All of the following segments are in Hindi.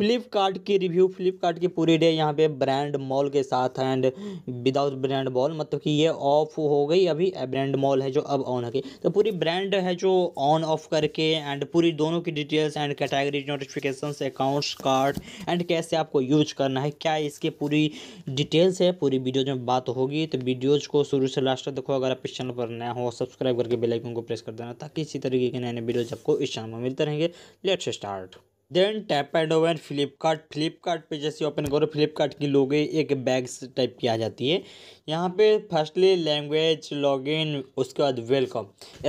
फ्लिपकार्ट की रिव्यू फ्लिपकार्ट की पूरी डे यहाँ पे ब्रांड मॉल के साथ एंड विदाउट ब्रांड मॉल मतलब कि ये ऑफ हो गई अभी ब्रांड मॉल है जो अब ऑन हो गई तो पूरी ब्रांड है जो ऑन ऑफ करके एंड पूरी दोनों की details and category notification accounts card and कैसे आपको यूज करना है क्या इसकी पूरी डिटेल्स है पूरी वीडियोज में बात होगी तो वीडियोज को शुरू से लास्ट तक देखो अगर आप इस चैनल पर नया हो सब्सक्राइब करके बेलाइकन को प्रेस कर देना ताकि इसी तरीके के नए नए वीडियोज आपको इस चैनल में मिलते रहेंगे let's start then tap and open Flipkart Flipkart पे जैसे ओपन करो फ्लिपकार्ट की लोगे एक बैग्स टाइप की आ जाती है यहाँ पे फर्स्टली लैंग्वेज लॉगिन उसके बाद वेलकम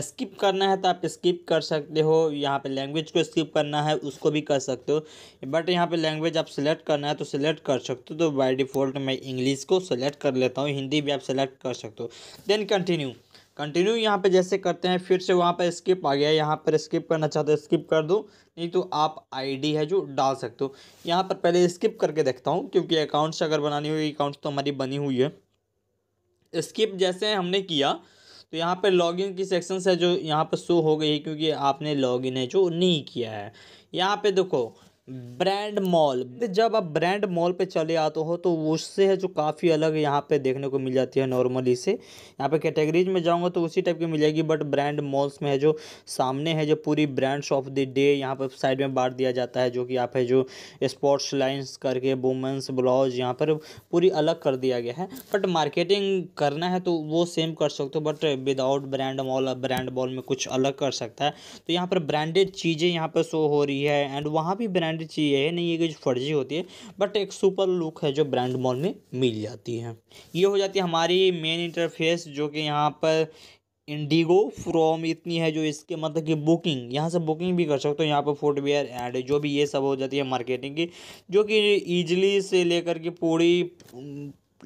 स्किप करना है तो आप स्किप कर सकते हो यहाँ पे लैंग्वेज को स्किप करना है उसको भी कर सकते हो बट यहाँ पे लैंग्वेज आप सेलेक्ट करना है तो सिलेक्ट कर सकते हो तो बाई डिफ़ॉल्ट मैं इंग्लिश को सिलेक्ट कर लेता हूँ हिंदी भी आप सेलेक्ट कर सकते हो देन कंटिन्यू कंटिन्यू यहाँ पे जैसे करते हैं फिर से वहाँ पर स्किप आ गया यहाँ पर स्किप करना चाहते हो स्किप कर दो नहीं तो आप आईडी है जो डाल सकते हो यहाँ पर पहले स्किप करके देखता हूँ क्योंकि अकाउंट्स अगर बनानी हुई अकाउंट्स तो हमारी बनी हुई है स्किप जैसे हमने किया तो यहाँ पर लॉगिन की सेक्शन से जो यहाँ पर शो हो गई है क्योंकि आपने लॉगिन है जो नहीं किया है यहाँ पर देखो ब्रांड मॉल जब आप ब्रांड मॉल पे चले आते हो तो उससे है जो काफ़ी अलग यहाँ पे देखने को मिल जाती है नॉर्मली से यहाँ पे कैटेगरीज में जाऊँगा तो उसी टाइप की मिल जाएगी बट ब्रांड मॉल्स में है जो सामने है जो पूरी ब्रांड्स ऑफ द डे यहाँ पर साइड में बांट दिया जाता है जो कि आप है जो स्पोर्ट्स लाइन्स करके वुमेंस ब्लाउज यहाँ पर पूरी अलग कर दिया गया है बट मार्केटिंग करना है तो वो सेम कर सकते हो but without brand mall brand mall में कुछ अलग कर सकता है तो यहाँ पर ब्रांडेड चीज़ें यहाँ पर शो हो रही है एंड वहाँ भी ब्रांड ब्रांड चाहिए है नहीं ये कुछ फर्जी होती है बट एक सुपर लुक है जो ब्रांड मॉल में मिल जाती है ये हो जाती है हमारी मेन इंटरफेस जो कि यहाँ पर इंडिगो फ्रॉम इतनी है जो इसके मतलब कि बुकिंग यहाँ से बुकिंग भी कर सकते हो यहाँ पर फुटवेयर एड जो भी ये सब हो जाती है मार्केटिंग की जो कि ईजिली से लेकर के पूरी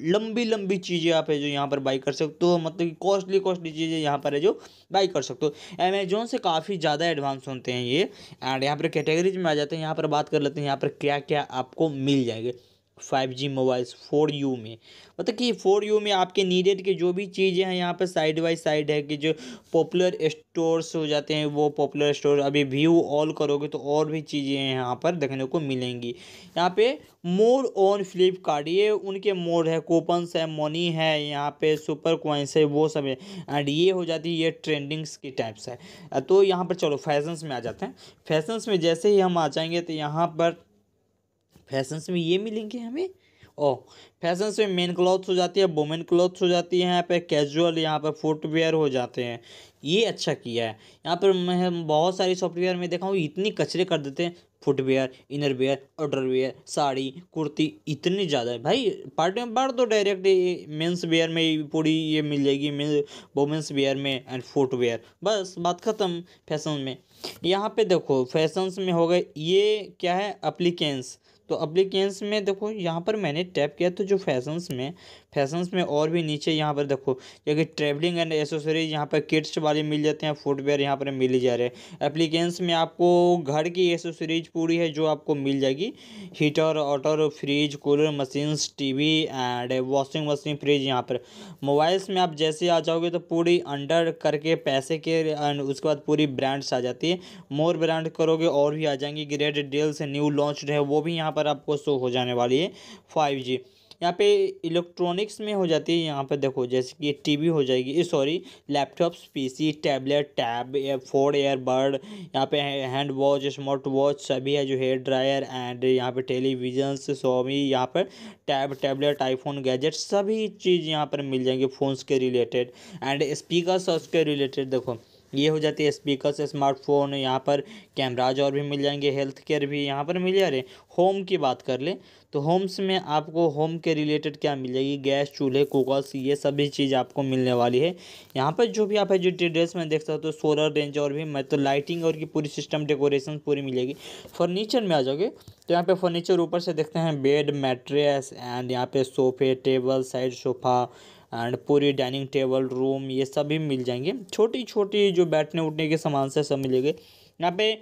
लंबी लंबी चीज़ें आप है जो यहाँ पर बाई कर सकते हो मतलब कि कॉस्टली कॉस्टली चीज़ें यहाँ पर है जो बाई कर सकते हो अमेजोन से काफ़ी ज़्यादा एडवांस होते हैं ये एंड यहाँ पर कैटेगरीज में आ जाते हैं यहाँ पर बात कर लेते हैं यहाँ पर क्या क्या आपको मिल जाएगा five G mobiles for you में मतलब कि फोर यू में आपके नीडेड के जो भी चीज़ें हैं यहाँ पर साइड बाई साइड है कि जो पॉपुलर स्टोर्स हो जाते हैं वो पॉपुलर स्टोर अभी व्यू ऑल करोगे तो और भी चीज़ें हैं यहाँ पर देखने को मिलेंगी यहाँ पे मोर ऑन फ्लिपकार्ट ये उनके मोड है कूपन्स है मनी है यहाँ पे सुपर क्वाइंस है वो सब है एंड ये हो जाती है ये ट्रेंडिंग्स की टाइप्स है तो यहाँ पर चलो फैशंस में आ जाते हैं फैशंस में जैसे ही हम आ जाएंगे तो यहाँ पर फैशंस में ये मिलेंगे हमें ओ फैशंस में मेन क्लॉथ्स हो जाती है वोमेन क्लॉथ्स हो जाती है यहाँ पर कैजुअल यहाँ पर फुटवेयर हो जाते हैं ये अच्छा किया है यहाँ पर मैं बहुत सारी सॉफ्टवेयर में देखा हूँ इतनी कचरे कर देते हैं footwear innerwear outerwear sari kurti इतनी ज़्यादा है भाई पार्टी में बाढ़ दो डायरेक्ट मेंस वेयर में पूरी ये मिल जाएगी वोमेंस वेयर में एंड फुटवेयर बस बात ख़त्म फैशन में यहाँ पे देखो फैशंस में हो गए ये क्या है अप्लीकेंस तो अप्लीकेंस में देखो यहाँ पर मैंने टैप किया तो जो फैशंस में फैशंस में और भी नीचे यहाँ पर देखो क्योंकि ट्रेवलिंग एंड एसेसरीज यहाँ पर किट्स वाले मिल जाते हैं फुटवेयर यहाँ पर मिल जा रहे हैं एप्लीकेंस में आपको घर की एसेसरीज पूरी है जो आपको मिल जाएगी हीटर ऑटर fridge cooler machines TV and washing machine fridge यहाँ पर मोबाइल्स में आप जैसे आ जाओगे तो पूरी अंडर करके पैसे के एंड उसके बाद पूरी ब्रांड्स आ जाती है मोर ब्रांड करोगे और भी आ जाएंगी ग्रेट डील्स न्यू लॉन्च है वो भी यहाँ पर आपको शो हो जाने वाली है फाइव जी यहाँ पे इलेक्ट्रॉनिक्स में हो जाती है यहाँ पे देखो जैसे कि टीवी हो जाएगी sorry laptops PC tablet tab for earbuds यहाँ पे हैंड वॉच स्मार्ट वॉच सभी है जो हेयर ड्रायर एंड यहाँ पे टेलीविजन सोमी यहाँ पर टैब टैबलेट आईफोन गैजेट सभी चीज़ यहाँ पर मिल जाएंगे फ़ोन्स के रिलेटेड एंड स्पीकर उसके रिलेटेड देखो ये हो जाती है स्पीकर्स स्मार्टफोन यहाँ पर कैमराज और भी मिल जाएंगे हेल्थ केयर भी यहाँ पर मिल जा रहे होम की बात कर ले तो होम्स में आपको होम के रिलेटेड क्या मिल जाएगी गैस चूल्हे कुकर्स ये सभी चीज़ आपको मिलने वाली है यहाँ पर जो भी आप है जो डिटेल्स में देख सकते हो सोलर रेंज और भी मतलब लाइटिंग और की पूरी सिस्टम डेकोरेशन पूरी मिलेगी फर्नीचर में आ जाओगे तो यहाँ पे फर्नीचर ऊपर से देखते हैं बेड मैट्रेस एंड यहाँ पे सोफे टेबल साइड सोफ़ा एंड पूरी डाइनिंग टेबल रूम ये सभी मिल जाएंगे छोटी छोटी जो बैठने उठने के सामान से सब मिलेंगे यहाँ पे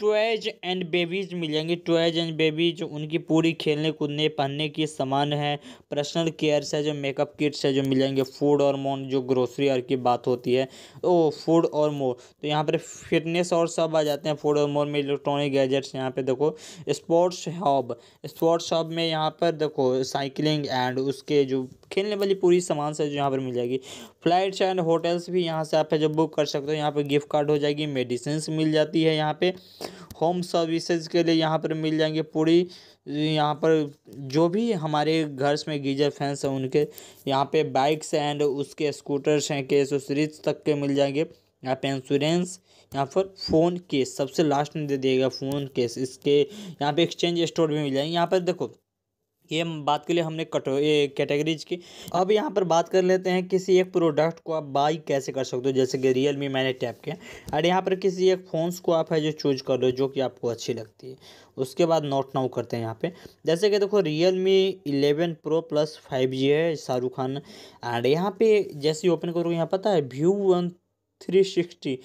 टॉयज एंड बेबीज मिल जाएंगे टॉयज एंड बेबीज उनकी पूरी खेलने कूदने पहनने की सामान है पर्सनल केयर्स है जो मेकअप किट्स है जो मिल जाएंगे फूड और मोन जो ग्रोसरी और की बात होती है ओ फूड और मोर तो यहाँ पर फिटनेस और सब आ जाते हैं फूड और मोर में इलेक्ट्रॉनिक गैजेट्स यहाँ पे देखो स्पोर्ट्स हॉब स्पोर्ट्स हॉब में यहाँ पर देखो साइकिलिंग एंड उसके जो खेलने वाली पूरी सामान से जो यहाँ पर मिल जाएगी फ्लाइट्स एंड होटल्स भी यहाँ से आप जब जो बुक कर सकते हो यहाँ पर गिफ्ट कार्ड हो जाएगी मेडिसिन मिल जाती है यहाँ पर होम सर्विसेज के लिए यहाँ पर मिल जाएंगे पूरी यहाँ पर जो भी हमारे घर में गीजर फैंस हैं उनके यहाँ पे बाइक्स एंड उसके स्कूटर्स हैं केस सीरीज तक के मिल जाएंगे यहाँ पे इंश्योरेंस यहाँ पर फ़ोन केस सबसे लास्ट में दे दिएगा फ़ोन केस इसके यहाँ पे एक्सचेंज स्टोर भी मिल जाएंगे यहाँ पर देखो ये बात के लिए हमने कटो ये कैटेगरीज की अब यहाँ पर बात कर लेते हैं किसी एक प्रोडक्ट को आप बाई कैसे कर सकते हो जैसे कि रियल मी मैंने टैप किया और यहाँ पर किसी एक फ़ोन्स को आप है जो चूज कर लो जो कि आपको अच्छी लगती है उसके बाद नोट नाउ करते हैं यहाँ पे जैसे कि देखो Realme eleven pro plus five G है शाहरुख खान एंड यहाँ पर जैसे ओपन करो यहाँ पता है व्यू वन थ्री सिक्सटी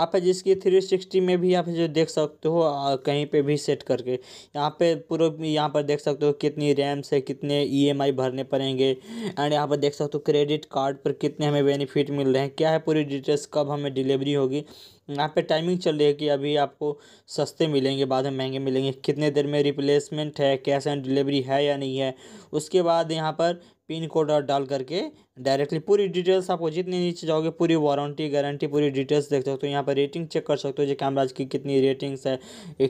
आप जिसकी थ्री सिक्सटी में भी आप जो देख सकते हो कहीं पे भी सेट करके यहाँ पे पूरे यहाँ पर देख सकते हो कितनी रैम्स है कितने ईएमआई e भरने पड़ेंगे एंड यहाँ पर देख सकते हो क्रेडिट कार्ड पर कितने हमें बेनिफिट मिल रहे हैं क्या है पूरी डिटेल्स कब हमें डिलीवरी होगी यहाँ पे टाइमिंग चल रही है कि अभी आपको सस्ते मिलेंगे बाद में महंगे मिलेंगे कितने देर में रिप्लेसमेंट है कैश ऑन डिलीवरी है या नहीं है उसके बाद यहाँ पर पिन कोड और डाल करके डायरेक्टली पूरी डिटेल्स आपको जितने नीचे जाओगे पूरी वारंटी गारंटी पूरी डिटेल्स देख सकते हो तो यहाँ पर रेटिंग चेक कर सकते हो जो कैमराज की कितनी रेटिंग्स है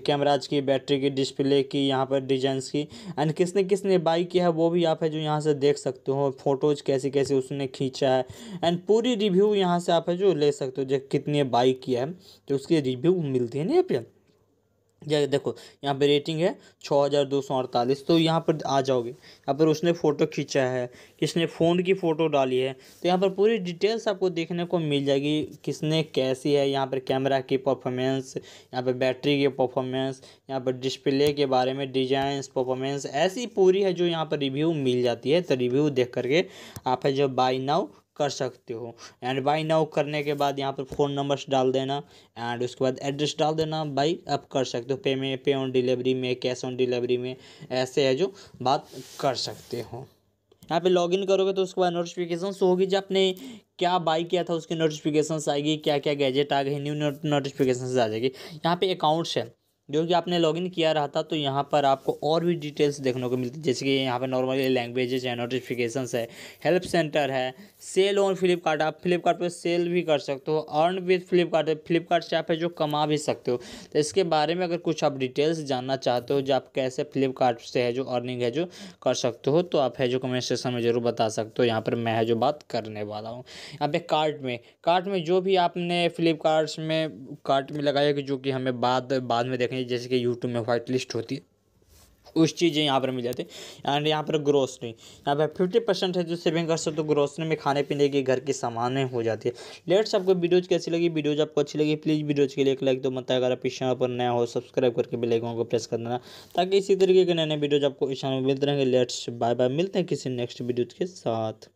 कैमराज की बैटरी की डिस्प्ले की यहाँ पर डिजाइन की एंड किसने किसने बाई किया है वो भी आप है जो यहाँ से देख सकते हो फोटोज कैसे कैसे उसने खींचा है एंड पूरी रिव्यू यहाँ से आप है जो ले सकते हो जो कितने बाई किया है तो उसकी रिव्यू मिलती है ना यहाँ ये देखो यहाँ पे रेटिंग है छः हज़ार दो सौ अड़तालीस तो यहाँ पर आ जाओगे यहाँ पर उसने फ़ोटो खींचा है किसने फ़ोन की फ़ोटो डाली है तो यहाँ पर पूरी डिटेल्स आपको देखने को मिल जाएगी किसने कैसी है यहाँ पर कैमरा की परफॉर्मेंस यहाँ पर बैटरी की परफॉर्मेंस यहाँ पर डिस्प्ले के बारे में डिजाइन परफॉर्मेंस ऐसी पूरी है जो यहाँ पर रिव्यू मिल जाती है तो रिव्यू देख करके आप है जो बाई नाउ कर सकते हो एंड बाई नाउ करने के बाद यहाँ पर फ़ोन नंबर्स डाल देना एंड उसके बाद एड्रेस डाल देना बाई आप कर सकते हो पे में पे ऑन डिलीवरी में कैश ऑन डिलीवरी में ऐसे है जो बात कर सकते हो यहाँ पे लॉगिन करोगे तो उसके बाद नोटिफिकेशन होगी जब आपने क्या बाई किया था उसकी नोटिफिकेशन आएगी क्या क्या गैजेट आ गए न्यू नोटिफिकेशन आ जाएगी यहाँ पे अकाउंट्स है जो कि आपने लॉगिन किया रहा था तो यहाँ पर आपको और भी डिटेल्स देखने को मिलती जैसे कि यहाँ पर नॉर्मली लैंग्वेजेज है नोटिफिकेशन है हेल्प सेंटर है सेल ऑन फ्लिपकार्ट आप फ्लिपकार्ट पर सेल भी कर सकते हो अर्न विद फ्लिपकार्ट फ्लिपकार्ट से आप है जो कमा भी सकते हो तो इसके बारे में अगर कुछ आप डिटेल्स जानना चाहते हो जो आप कैसे फ्लिपकार्ट से है जो अर्निंग है जो कर सकते हो तो आप है जो कमेंट सेक्शन में ज़रूर बता सकते हो यहाँ पर मैं है जो बात करने वाला हूँ यहाँ पे कार्ट में कार्ट में जो भी आपने फ्लिपकार्ट में कार्ट में लगाया कि जो कि हमें बाद बाद में देखने में जैसे कि यूट्यूब में वाइट लिस्ट होती है उस चीज़ें यहाँ पर मिल जाती है एंड यहाँ पर ग्रोसरी यहाँ पर फिफ्टी परसेंट है जो सेविंग कर सकते हो तो ग्रोसरी में खाने पीने की घर की सामानें हो जाती है लेट्स आपको वीडियोज कैसी लगी वीडियोज आपको अच्छी लगी प्लीज़ वीडियोज के लिए एक लाइक दो तो मत अगर आप इस चैनल पर नया हो सब्सक्राइब करके भी लाइकों को प्रेस कर देना ताकि इसी तरीके के नए नए वीडियोज आपको इस चैनल में मिलते रहेंगे लेट्स बाय बाय मिलते हैं किसी नेक्स्ट वीडियोज के साथ